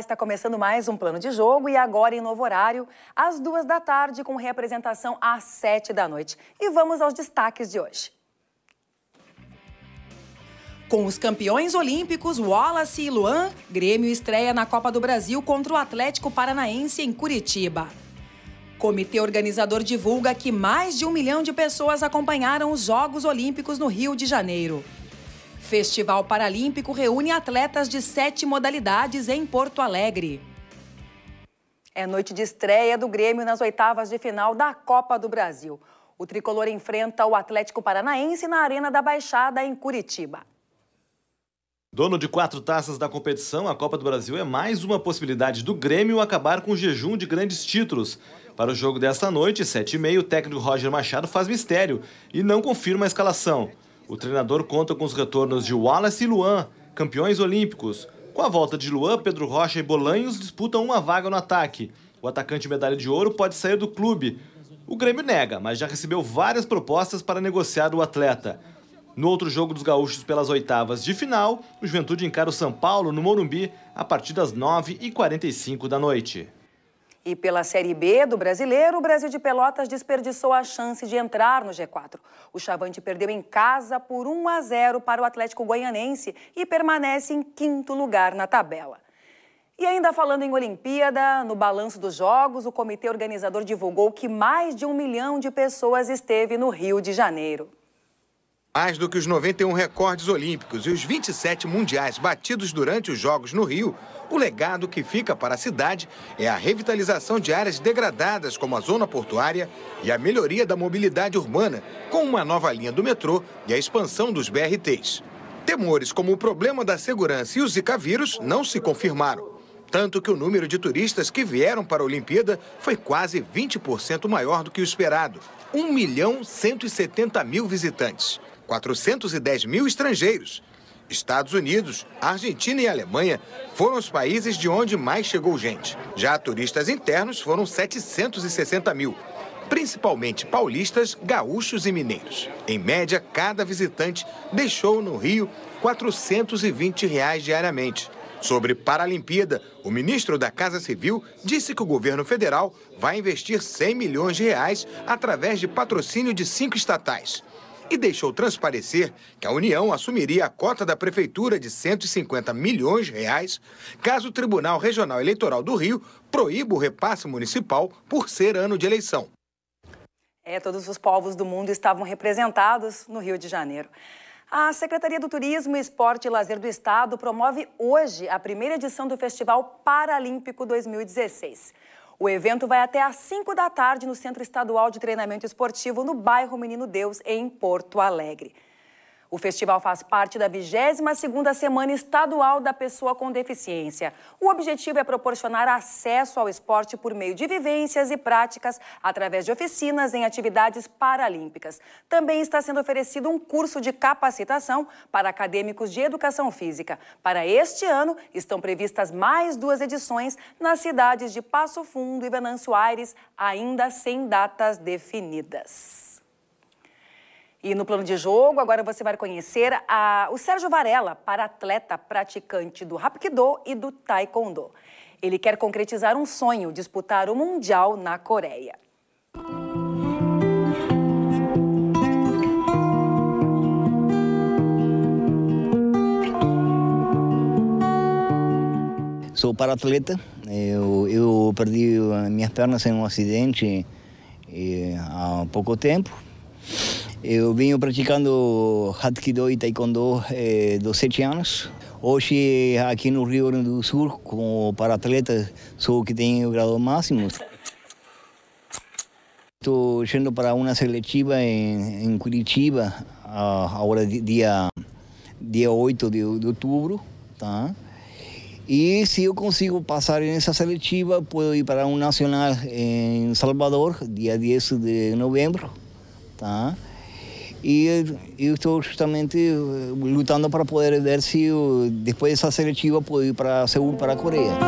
está começando mais um plano de jogo e agora em novo horário, às duas da tarde, com representação às sete da noite. E vamos aos destaques de hoje. Com os campeões olímpicos Wallace e Luan, Grêmio estreia na Copa do Brasil contra o Atlético Paranaense em Curitiba. Comitê organizador divulga que mais de um milhão de pessoas acompanharam os Jogos Olímpicos no Rio de Janeiro. Festival Paralímpico reúne atletas de sete modalidades em Porto Alegre. É noite de estreia do Grêmio nas oitavas de final da Copa do Brasil. O tricolor enfrenta o Atlético Paranaense na Arena da Baixada, em Curitiba. Dono de quatro taças da competição, a Copa do Brasil é mais uma possibilidade do Grêmio acabar com o jejum de grandes títulos. Para o jogo desta noite, 7h30, o técnico Roger Machado faz mistério e não confirma a escalação. O treinador conta com os retornos de Wallace e Luan, campeões olímpicos. Com a volta de Luan, Pedro Rocha e Bolanhos disputam uma vaga no ataque. O atacante medalha de ouro pode sair do clube. O Grêmio nega, mas já recebeu várias propostas para negociar o atleta. No outro jogo dos gaúchos pelas oitavas de final, o Juventude encara o São Paulo no Morumbi a partir das 9h45 da noite. E pela Série B do Brasileiro, o Brasil de Pelotas desperdiçou a chance de entrar no G4. O Chavante perdeu em casa por 1 a 0 para o Atlético Goianense e permanece em quinto lugar na tabela. E ainda falando em Olimpíada, no balanço dos Jogos, o comitê organizador divulgou que mais de um milhão de pessoas esteve no Rio de Janeiro. Mais do que os 91 recordes olímpicos e os 27 mundiais batidos durante os Jogos no Rio, o legado que fica para a cidade é a revitalização de áreas degradadas como a zona portuária e a melhoria da mobilidade urbana, com uma nova linha do metrô e a expansão dos BRTs. Temores como o problema da segurança e o Zika vírus não se confirmaram. Tanto que o número de turistas que vieram para a Olimpíada foi quase 20% maior do que o esperado 1 milhão 170 mil visitantes. 410 mil estrangeiros. Estados Unidos, Argentina e Alemanha foram os países de onde mais chegou gente. Já turistas internos foram 760 mil, principalmente paulistas, gaúchos e mineiros. Em média, cada visitante deixou no Rio R$ 420 reais diariamente. Sobre Paralimpíada, o ministro da Casa Civil disse que o governo federal vai investir 100 milhões de reais através de patrocínio de cinco estatais e deixou transparecer que a União assumiria a cota da prefeitura de 150 milhões de reais caso o Tribunal Regional Eleitoral do Rio proíba o repasse municipal por ser ano de eleição. É, todos os povos do mundo estavam representados no Rio de Janeiro. A Secretaria do Turismo, Esporte e Lazer do Estado promove hoje a primeira edição do Festival Paralímpico 2016. O evento vai até às 5 da tarde no Centro Estadual de Treinamento Esportivo, no bairro Menino Deus, em Porto Alegre. O festival faz parte da 22ª Semana Estadual da Pessoa com Deficiência. O objetivo é proporcionar acesso ao esporte por meio de vivências e práticas através de oficinas em atividades paralímpicas. Também está sendo oferecido um curso de capacitação para acadêmicos de educação física. Para este ano, estão previstas mais duas edições nas cidades de Passo Fundo e Venâncio Aires, ainda sem datas definidas. E no plano de jogo, agora você vai conhecer a, o Sérgio Varela, para-atleta praticante do Hapkido e do Taekwondo. Ele quer concretizar um sonho, disputar o Mundial na Coreia. Sou para-atleta, eu, eu perdi minhas pernas em um acidente eh, há pouco tempo. Eu venho praticando Hapkido e Taekwondo eh, dos sete anos. Hoje, aqui no Rio Grande do Sul, como para atleta, sou o que tem o grau máximo. Estou indo para uma seletiva em, em Curitiba, agora dia, dia 8 de, de outubro. Tá? E se eu consigo passar nessa seletiva, posso ir para um nacional em Salvador, dia 10 de novembro. Tá? y, yo estoy justamente eh, luchando para poder ver si eh, después de esa selectiva puedo ir para Seúl, para Corea.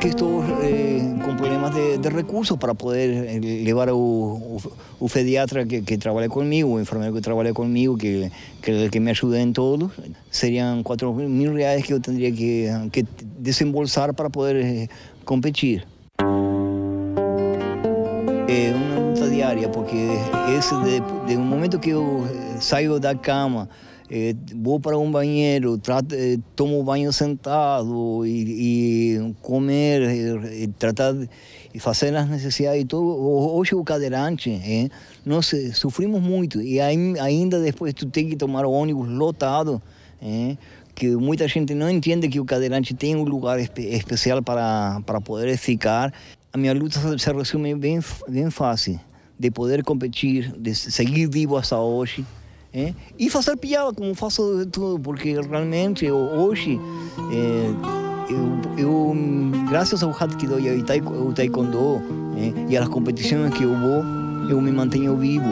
Que estoy eh, con problemas de, recursos para poder llevar a un pediatra que, que, trabaja conmigo, un enfermero que trabaja conmigo, que, que, que me ayude en todo. Serían 4 mil reales que yo tendría que, desembolsar para poder competir. porque esse de, de um momento que eu eh, saio da cama, eh, vou para um banheiro, trato, eh, tomo banho sentado e, e comer, e, eh, e eh, tratar e fazer as necessidades e tudo. Hoje o cadeirante, eh, nós sofrimos muito e aí, ainda depois tu tem que tomar ônibus lotado, eh, que muita gente não entende que o cadeirante tem um lugar espe especial para, para poder ficar. A minha luta se resume bem, bem fácil de poder competir, de seguir vivo até hoje. É? E ¿eh? fazer piada, como faço de tudo, porque realmente eu, hoje, é, eu, eu, graças ao Hapkido e ao Taekwondo é, ¿eh? e às competições que eu vou, eu me mantenho vivo.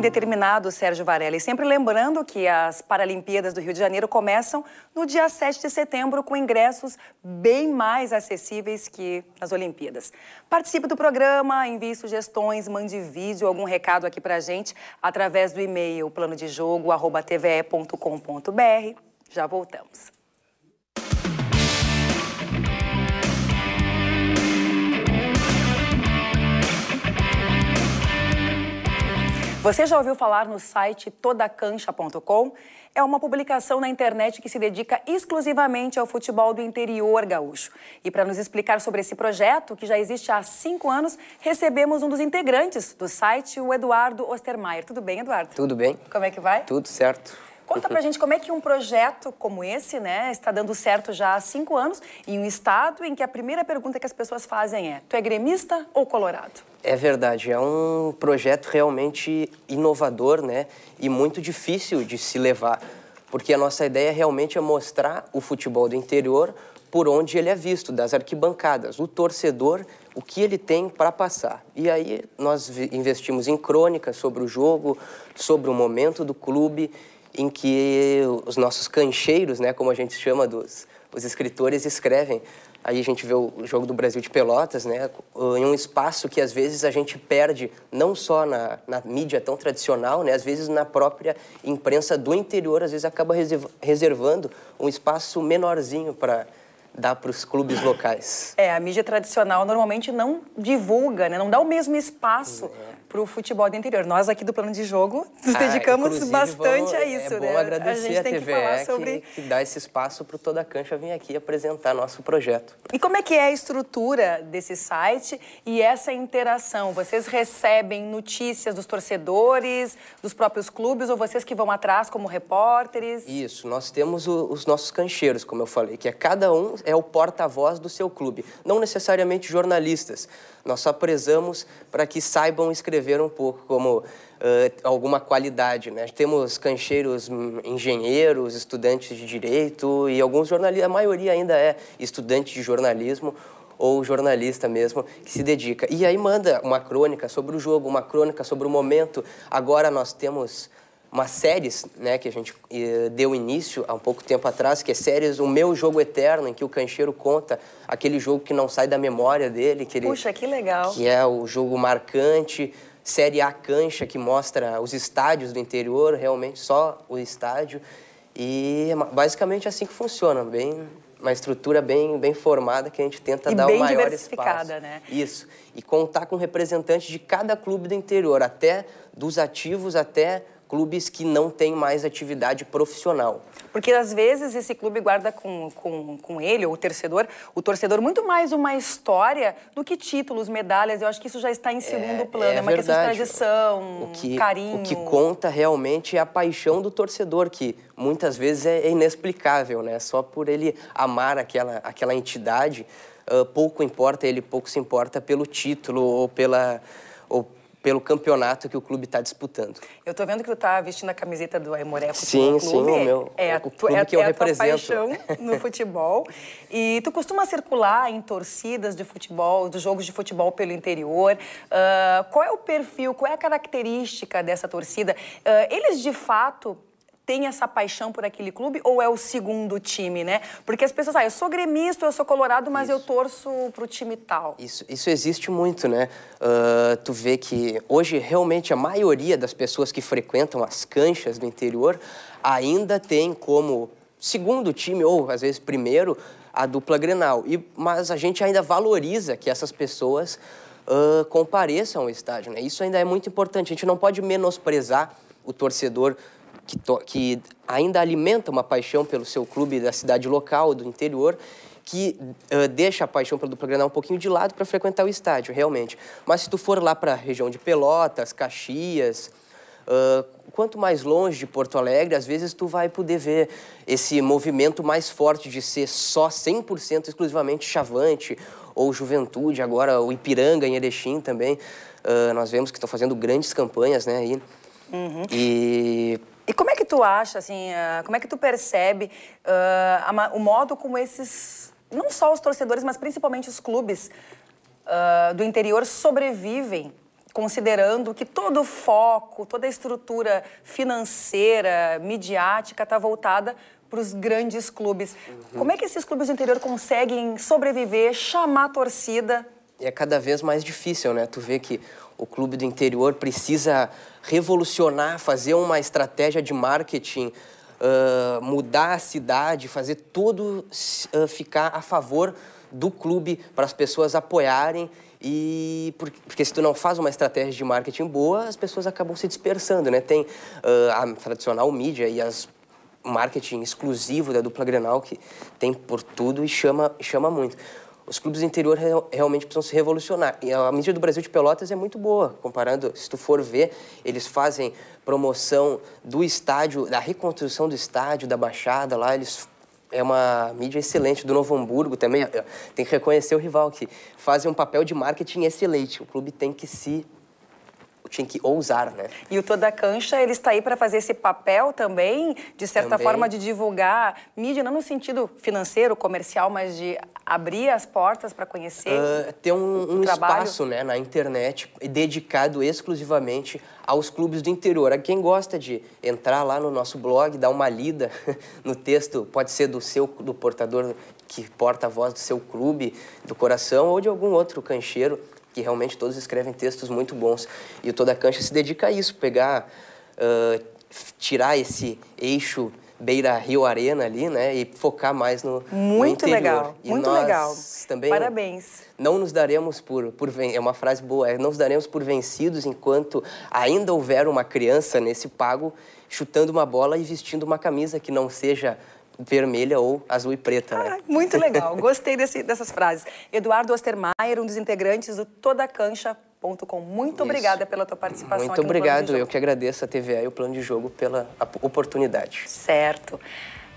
Determinado, Sérgio Varela. E sempre lembrando que as Paralimpíadas do Rio de Janeiro começam no dia 7 de setembro, com ingressos bem mais acessíveis que as Olimpíadas. Participe do programa, envie sugestões, mande vídeo, algum recado aqui pra gente através do e-mail plano de Já voltamos. Você já ouviu falar no site todacancha.com? É uma publicação na internet que se dedica exclusivamente ao futebol do interior gaúcho. E para nos explicar sobre esse projeto, que já existe há cinco anos, recebemos um dos integrantes do site, o Eduardo Ostermaier. Tudo bem, Eduardo? Tudo bem. Como é que vai? Tudo certo. Conta pra gente como é que um projeto como esse, né, está dando certo já há cinco anos, em um estado em que a primeira pergunta que as pessoas fazem é: tu é gremista ou colorado? É verdade, é um projeto realmente inovador, né, e muito difícil de se levar, porque a nossa ideia realmente é mostrar o futebol do interior por onde ele é visto, das arquibancadas, o torcedor, o que ele tem para passar. E aí nós investimos em crônicas sobre o jogo, sobre o momento do clube em que os nossos cancheiros, né, como a gente chama, dos, os escritores escrevem. Aí a gente vê o jogo do Brasil de Pelotas, né, em um espaço que às vezes a gente perde, não só na, na mídia tão tradicional, né, às vezes na própria imprensa do interior, às vezes acaba reservando um espaço menorzinho para dar para os clubes locais. É, a mídia tradicional normalmente não divulga, né? não dá o mesmo espaço uhum para o futebol do interior. Nós aqui do Plano de Jogo nos ah, dedicamos bastante a é isso. É bom né? agradecer a, gente a tem TV que, falar sobre... que, que dá esse espaço para Toda a Cancha vir aqui apresentar nosso projeto. E como é que é a estrutura desse site e essa interação? Vocês recebem notícias dos torcedores, dos próprios clubes ou vocês que vão atrás como repórteres? Isso, nós temos o, os nossos cancheiros, como eu falei, que é cada um é o porta-voz do seu clube, não necessariamente jornalistas. Nós só prezamos para que saibam escrever descreveram um pouco como uh, alguma qualidade. Né? Temos cancheiros, hum, engenheiros, estudantes de direito e alguns jornalistas, a maioria ainda é estudante de jornalismo ou jornalista mesmo que se dedica. E aí manda uma crônica sobre o jogo, uma crônica sobre o momento. Agora nós temos umas séries, né, que a gente eh, deu início há um pouco tempo atrás, que é séries O Meu Jogo Eterno, em que o cancheiro conta aquele jogo que não sai da memória dele. Que ele, Puxa, que legal! Que é o jogo marcante, série A Cancha, que mostra os estádios do interior, realmente só o estádio. E é basicamente é assim que funciona, bem uma estrutura bem, bem formada que a gente tenta e dar o maior diversificada, espaço. né? Isso. E contar com representantes de cada clube do interior, até dos ativos até clubes que não têm mais atividade profissional. Porque às vezes esse clube guarda com, com, com ele, ou o torcedor, o torcedor muito mais uma história do que títulos, medalhas. Eu acho que isso já está em segundo é, é plano. É, é uma verdade. questão de tradição, o que, carinho. O que conta realmente é a paixão do torcedor, que muitas vezes é inexplicável, né? Só por ele amar aquela, aquela entidade, uh, pouco importa ele, pouco se importa pelo título ou pela. Ou pelo campeonato que o clube está disputando. Eu estou vendo que tu está vestindo a camiseta do Aimoré Futebol sim, Clube. Sim, sim, o meu. É, é o clube é, que eu é represento. a tua paixão no futebol. E tu costuma circular em torcidas de futebol, dos jogos de futebol pelo interior. Uh, qual é o perfil, qual é a característica dessa torcida? Uh, eles, de fato tem essa paixão por aquele clube ou é o segundo time, né? Porque as pessoas, ah, eu sou gremista, eu sou colorado, mas isso. eu torço pro time tal. Isso, isso existe muito, né? Uh, tu vê que hoje realmente a maioria das pessoas que frequentam as canchas do interior ainda tem como segundo time ou às vezes primeiro a dupla Grenal. E, mas a gente ainda valoriza que essas pessoas uh, compareçam ao estádio. Né? Isso ainda é muito importante. A gente não pode menosprezar o torcedor que, que ainda alimenta uma paixão pelo seu clube da cidade local, do interior, que uh, deixa a paixão pelo programa um pouquinho de lado para frequentar o estádio, realmente. Mas se tu for lá para a região de Pelotas, Caxias, uh, quanto mais longe de Porto Alegre, às vezes tu vai poder ver esse movimento mais forte de ser só 100% exclusivamente Chavante ou Juventude, agora o Ipiranga em Erechim também. Uh, nós vemos que estão fazendo grandes campanhas, né, aí. Uhum. E e como é que tu acha, assim, uh, como é que tu percebe uh, a, o modo como esses, não só os torcedores, mas principalmente os clubes uh, do interior sobrevivem, considerando que todo o foco, toda a estrutura financeira, midiática está voltada para os grandes clubes. Uhum. Como é que esses clubes do interior conseguem sobreviver, chamar a torcida é cada vez mais difícil, né? Tu vê que o clube do interior precisa revolucionar, fazer uma estratégia de marketing, uh, mudar a cidade, fazer tudo uh, ficar a favor do clube para as pessoas apoiarem e porque, se tu não faz uma estratégia de marketing boa, as pessoas acabam se dispersando, né? Tem uh, a tradicional mídia e as marketing exclusivo da dupla Grenal que tem por tudo e chama chama muito os clubes do interior realmente precisam se revolucionar. E a mídia do Brasil de Pelotas é muito boa, comparando, se tu for ver, eles fazem promoção do estádio, da reconstrução do estádio, da Baixada lá, eles é uma mídia excelente do Novo Hamburgo também. Eh, tem que reconhecer o rival que fazem um papel de marketing excelente. O clube tem que se tinha que ousar, né? E o Toda Cancha, ele está aí para fazer esse papel também, de certa também. forma, de divulgar mídia, não no sentido financeiro, comercial, mas de abrir as portas para conhecer. Uh, ter um, um espaço né, na internet dedicado exclusivamente aos clubes do interior. A quem gosta de entrar lá no nosso blog, dar uma lida no texto, pode ser do seu do portador que porta a voz do seu clube, do coração ou de algum outro cancheiro que realmente todos escrevem textos muito bons. E o Toda Cancha se dedica a isso, pegar, uh, tirar esse eixo Beira Rio Arena ali, né? E focar mais no Muito no legal, e muito legal. Também Parabéns. Não nos daremos por, por é uma frase boa, é, não nos daremos por vencidos enquanto ainda houver uma criança nesse pago chutando uma bola e vestindo uma camisa que não seja vermelha ou azul e preta. Né? Ah, muito legal, gostei desse, dessas frases. Eduardo Ostermaier, um dos integrantes do Toda Cancha com. Muito Isso. obrigada pela tua participação. Muito obrigado, eu que agradeço a TVA e o Plano de Jogo pela oportunidade. Certo.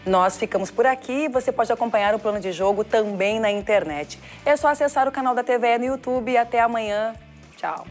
Nós ficamos por aqui você pode acompanhar o Plano de Jogo também na internet. É só acessar o canal da TVA no YouTube até amanhã. Tchau.